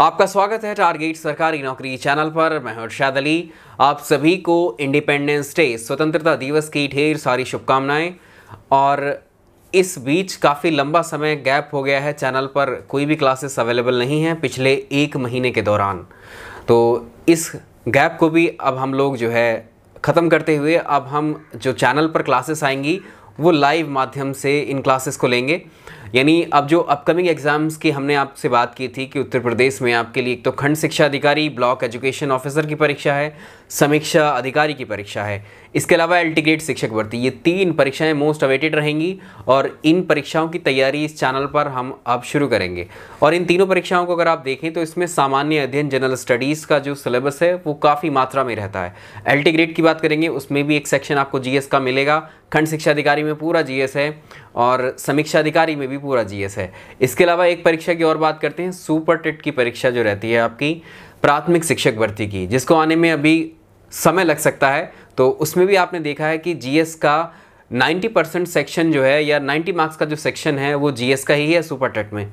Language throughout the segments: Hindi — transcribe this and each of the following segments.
आपका स्वागत है टारगेट सरकारी नौकरी चैनल पर मैं हर्षाद अली आप सभी को इंडिपेंडेंस डे स्वतंत्रता दिवस की ढेर सारी शुभकामनाएं और इस बीच काफ़ी लंबा समय गैप हो गया है चैनल पर कोई भी क्लासेस अवेलेबल नहीं है पिछले एक महीने के दौरान तो इस गैप को भी अब हम लोग जो है ख़त्म करते हुए अब हम जो चैनल पर क्लासेस आएंगी वो लाइव माध्यम से इन क्लासेस को लेंगे यानी अब जो अपकमिंग एग्ज़ाम्स की हमने आपसे बात की थी कि उत्तर प्रदेश में आपके लिए एक तो खंड शिक्षा अधिकारी ब्लॉक एजुकेशन ऑफिसर की परीक्षा है समीक्षा अधिकारी की परीक्षा है इसके अलावा एल शिक्षक भर्ती ये तीन परीक्षाएं मोस्ट अवेटेड रहेंगी और इन परीक्षाओं की तैयारी इस चैनल पर हम अब शुरू करेंगे और इन तीनों परीक्षाओं को अगर आप देखें तो इसमें सामान्य अध्ययन जनरल स्टडीज़ का जो सिलेबस है वो काफ़ी मात्रा में रहता है एल की बात करेंगे उसमें भी एक सेक्शन आपको जी का मिलेगा खंड शिक्षा अधिकारी में पूरा जी है और समीक्षा अधिकारी में भी पूरा जीएस है इसके अलावा एक परीक्षा की और बात करते हैं सुपर टेट की परीक्षा जो रहती है आपकी प्राथमिक शिक्षक भर्ती की जिसको आने में अभी समय लग सकता है तो उसमें भी आपने देखा है कि जीएस का 90 परसेंट सेक्शन जो है या 90 मार्क्स का जो सेक्शन है वो जीएस का ही है सुपर टेट में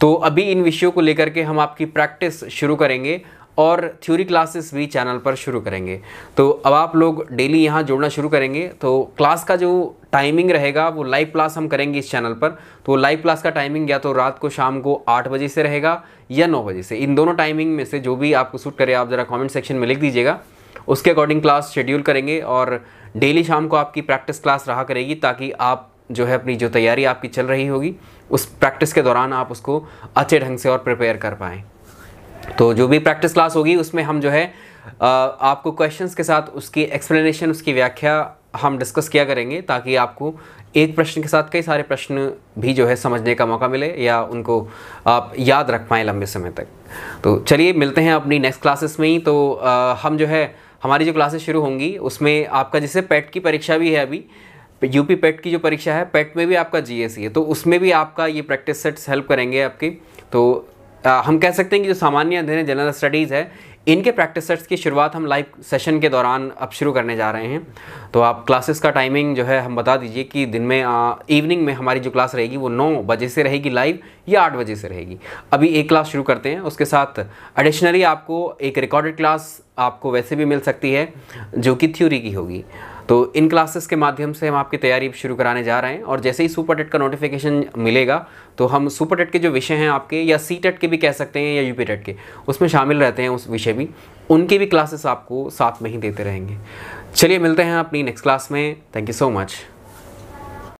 तो अभी इन विषयों को लेकर के हम आपकी प्रैक्टिस शुरू करेंगे और थ्योरी क्लासेस भी चैनल पर शुरू करेंगे तो अब आप लोग डेली यहाँ जोड़ना शुरू करेंगे तो क्लास का जो टाइमिंग रहेगा वो लाइव क्लास हम करेंगे इस चैनल पर तो लाइव क्लास का टाइमिंग या तो रात को शाम को आठ बजे से रहेगा या नौ बजे से इन दोनों टाइमिंग में से जो भी आपको सूट करे आप ज़रा कमेंट सेक्शन में लिख दीजिएगा उसके अकॉर्डिंग क्लास शेड्यूल करेंगे और डेली शाम को आपकी प्रैक्टिस क्लास रहा करेगी ताकि आप जो है अपनी जो तैयारी आपकी चल रही होगी उस प्रैक्टिस के दौरान आप उसको अच्छे ढंग से और प्रिपेयर कर पाएँ तो जो भी प्रैक्टिस क्लास होगी उसमें हम जो है आपको क्वेश्चंस के साथ उसकी एक्सप्लेनेशन उसकी व्याख्या हम डिस्कस किया करेंगे ताकि आपको एक प्रश्न के साथ कई सारे प्रश्न भी जो है समझने का मौका मिले या उनको आप याद रख पाएँ लंबे समय तक तो चलिए मिलते हैं अपनी नेक्स्ट क्लासेस में ही तो आ, हम जो है हमारी जो क्लासेस शुरू होंगी उसमें आपका जैसे पेट की परीक्षा भी है अभी यूपी पेट की जो परीक्षा है पेट में भी आपका जीएसई e है तो उसमें भी आपका ये प्रैक्टिस सेट्स हेल्प करेंगे आपकी तो आ, हम कह सकते हैं कि जो सामान्य अध्ययन जनरल स्टडीज़ है इनके प्रैक्टिस सेट्स की शुरुआत हम लाइव सेशन के दौरान अब शुरू करने जा रहे हैं तो आप क्लासेस का टाइमिंग जो है हम बता दीजिए कि दिन में इवनिंग में हमारी जो क्लास रहेगी वो नौ बजे से रहेगी लाइव या आठ बजे से रहेगी अभी एक क्लास शुरू करते हैं उसके साथ एडिशनली आपको एक रिकॉर्डेड क्लास आपको वैसे भी मिल सकती है जो कि थ्योरी की होगी तो इन क्लासेस के माध्यम से हम आपकी तैयारी शुरू कराने जा रहे हैं और जैसे ही सुपर टेट का नोटिफिकेशन मिलेगा तो हम सुपर टेट के जो विषय हैं आपके या सी टेट के भी कह सकते हैं या यू टेट के उसमें शामिल रहते हैं उस विषय भी उनके भी क्लासेस आपको साथ में ही देते रहेंगे चलिए मिलते हैं अपनी नेक्स्ट क्लास में थैंक यू सो मच